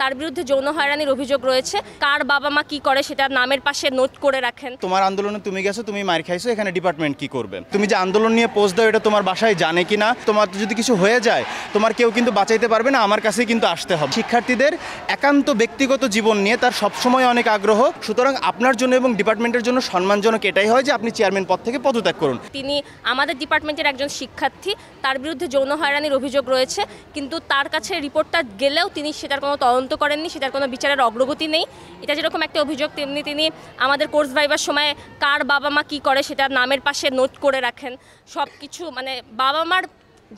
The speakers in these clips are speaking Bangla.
তার বিরুদ্ধে যৌন হয়রানির অভিযোগ রয়েছে কার বাবা মা কি করে সেটা নামের পাশে নোট করে রাখেন তোমার আন্দোলনে তুমি গেছো তুমি মার খাইছো এখানে ডিপার্টমেন্ট কি করবে তুমি যে আন্দোলন নিয়ে পোস্ট দাও এটা তোমার বাসায় জানে কি না তোমার যদি কিছু হয়ে যায় তোমার কেউ কিন্তু বাঁচাইতে পারবে না আমার কাছেই কিন্তু আসতে হবে শিক্ষার্থীদের একান্ত ব্যক্তিগত জীবন নিয়ে তার সবসময় অনেক আগ্রহ সুতরাং আপনার জন্য এবং ডিপার্টমেন্টের জন্য সম্মানজনক এটাই হয় যে আপনি চেয়ারম্যান পদ থেকে পদত্যাগ করুন তিনি আমাদের ডিপার্টমেন্টের একজন শিক্ষার্থী তার বিরুদ্ধে যৌন হয়রানির অভিযোগ রয়েছে কিন্তু তার কাছে রিপোর্টটা গেলেও তিনি সেটার কোনো তদন্ত তদন্ত করেননি সেটার কোনো বিচারের অগ্রগতি নেই এটা যেরকম একটা অভিযোগ তেমনি তিনি আমাদের কোর্স ভাইবার সময় কার বাবা মা কী করে সেটা নামের পাশে নোট করে রাখেন সব কিছু মানে বাবা মার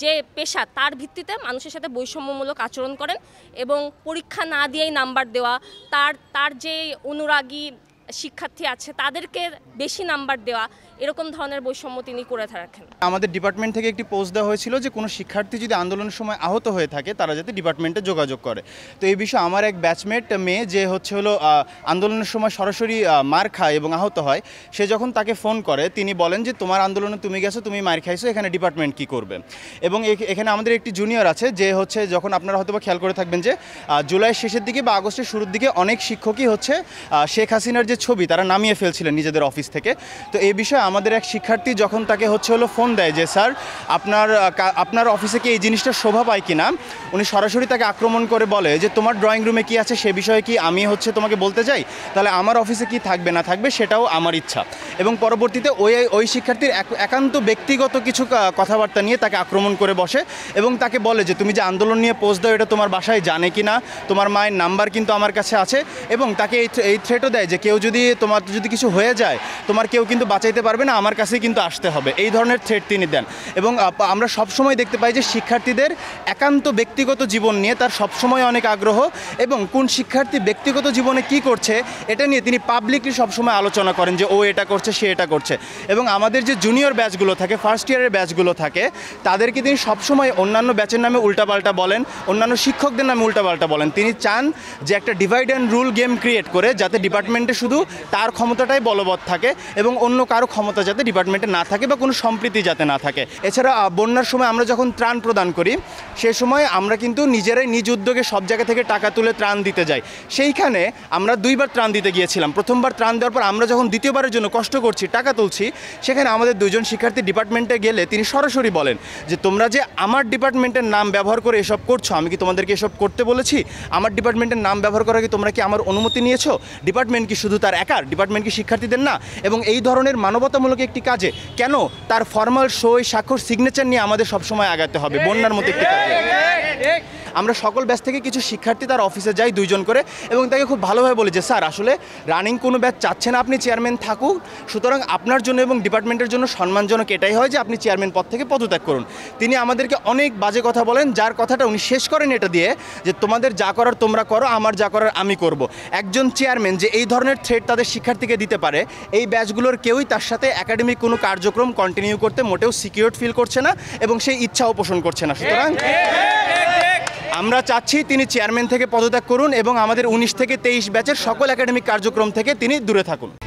যে পেশা তার ভিত্তিতে মানুষের সাথে বৈষম্যমূলক আচরণ করেন এবং পরীক্ষা না দিয়েই নাম্বার দেওয়া তার তার যে অনুরাগী শিক্ষার্থী আছে তাদেরকে বেশি নাম্বার দেওয়া এরকম ধরনের বৈষম্য তিনি করে থাকেন আমাদের ডিপার্টমেন্ট থেকে একটি পোস্ট দেওয়া হয়েছিল যে কোনো শিক্ষার্থী যদি আন্দোলনের সময় আহত হয়ে থাকে তারা যাতে ডিপার্টমেন্টে যোগাযোগ করে তো এই বিষয়ে আমার এক ব্যাচমেট মেয়ে যে হচ্ছে হলো আন্দোলনের সময় সরাসরি মার খায় এবং আহত হয় সে যখন তাকে ফোন করে তিনি বলেন যে তোমার আন্দোলনে তুমি গেছো তুমি মার খাইছো এখানে ডিপার্টমেন্ট কি করবে এবং এখানে আমাদের একটি জুনিয়র আছে যে হচ্ছে যখন আপনারা হয়তো বা খেয়াল করে থাকবেন যে জুলাই শেষের দিকে বা আগস্টের শুরুর দিকে অনেক শিক্ষকই হচ্ছে শেখ হাসিনার যে ছবি তারা নামিয়ে ফেলছিলেন নিজেদের অফিস থেকে তো এই বিষয়ে আমাদের এক শিক্ষার্থী যখন তাকে হচ্ছে হলো ফোন দেয় যে স্যার আপনার আপনার অফিসে কি এই জিনিসটা শোভা পায় কি না উনি সরাসরি তাকে আক্রমণ করে বলে যে তোমার ড্রয়িং রুমে কি আছে সে বিষয়ে কি আমি হচ্ছে তোমাকে বলতে চাই তাহলে আমার অফিসে কি থাকবে না থাকবে সেটাও আমার ইচ্ছা এবং পরবর্তীতে ওই ওই শিক্ষার্থীর একান্ত ব্যক্তিগত কিছু কথাবার্তা নিয়ে তাকে আক্রমণ করে বসে এবং তাকে বলে যে তুমি যে আন্দোলন নিয়ে পোস্ট দাও এটা তোমার বাসায় জানে কি না তোমার মায়ের নাম্বার কিন্তু আমার কাছে আছে এবং তাকে এই থ্রেটও দেয় যে কেউ যদি তোমার যদি কিছু হয়ে যায় তোমার কেউ কিন্তু বাঁচাইতে পারে পারবে না আমার কাছে কিন্তু আসতে হবে এই ধরনের থ্রেট তিনি দেন এবং আমরা সবসময় দেখতে পাই যে শিক্ষার্থীদের একান্ত ব্যক্তিগত জীবন নিয়ে তার সবসময় অনেক আগ্রহ এবং কোন শিক্ষার্থী ব্যক্তিগত জীবনে কি করছে এটা নিয়ে তিনি পাবলিকলি সবসময় আলোচনা করেন যে ও এটা করছে সে এটা করছে এবং আমাদের যে জুনিয়র ব্যাচগুলো থাকে ফার্স্ট ইয়ারের ব্যাচগুলো থাকে তাদেরকে তিনি সবসময় অন্যান্য ব্যাচের নামে উল্টাপাল্টা বলেন অন্যান্য শিক্ষকদের নামে উল্টাপাল্টা বলেন তিনি চান যে একটা divide and rule game create করে যাতে ডিপার্টমেন্টে শুধু তার ক্ষমতাটাই বলবৎ থাকে এবং অন্য কারো ক্ষমতা যাতে ডিপার্টমেন্টে না থাকে বা কোনো সম্প্রীতি যাতে না থাকে এছাড়া বন্যার সময় আমরা যখন ত্রাণ প্রদান করি সে সময় আমরা কিন্তু নিজেরাই নিজ উদ্যোগে সব জায়গা থেকে টাকা তুলে ত্রাণ দিতে যাই সেইখানে আমরা দুইবার ত্রাণ দিতে গিয়েছিলাম প্রথমবার ত্রাণ দেওয়ার পর আমরা যখন দ্বিতীয়বারের জন্য কষ্ট করছি টাকা তুলছি সেখানে আমাদের দুজন শিক্ষার্থী ডিপার্টমেন্টে গেলে তিনি সরাসরি বলেন যে তোমরা যে আমার ডিপার্টমেন্টের নাম ব্যবহার করে এসব করছো আমি কি তোমাদেরকে এসব করতে বলেছি আমার ডিপার্টমেন্টের নাম ব্যবহার করা কি তোমরা কি আমার অনুমতি নিয়েছো ডিপার্টমেন্ট কি শুধু তার একার ডিপার্টমেন্ট কি শিক্ষার্থীদের না এবং এই ধরনের মানবতা বাধ্যতামূলক একটি কাজে কেন তার ফর্মাল সই স্বাক্ষর সিগনেচার নিয়ে আমাদের সবসময় আগাতে হবে বন্যার মতো একটি কাজে আমরা সকল ব্যাচ থেকে কিছু শিক্ষার্থী তার অফিসে যাই দুইজন করে এবং তাকে খুব ভালোভাবে বলে যে স্যার আসলে রানিং কোনো ব্যাচ চাচ্ছেন আপনি চেয়ারম্যান থাকুক সুতরাং আপনার জন্য এবং ডিপার্টমেন্টের জন্য সম্মানজনক এটাই হয় যে আপনি চেয়ারম্যান পদ থেকে পদত্যাগ করুন তিনি আমাদেরকে অনেক বাজে কথা বলেন যার কথাটা উনি শেষ করেন এটা দিয়ে যে তোমাদের যা করার তোমরা করো আমার যা করার আমি করব একজন চেয়ারম্যান যে এই ধরনের থ্রেড তাদের শিক্ষার্থীকে দিতে পারে এই ব্যাচগুলোর কেউই তার সাথে একাডেমিক কোনো কার্যক্রম কন্টিনিউ করতে মোটেও সিকিউরড ফিল করছে না এবং সেই ইচ্ছাও পোষণ করছে না সুতরাং আমরা চাচ্ছি তিনি চেয়ারম্যান থেকে পদত্যাগ করুন এবং আমাদের উনিশ থেকে তেইশ ব্যাচের সকল একাডেমিক কার্যক্রম থেকে তিনি দূরে থাকুন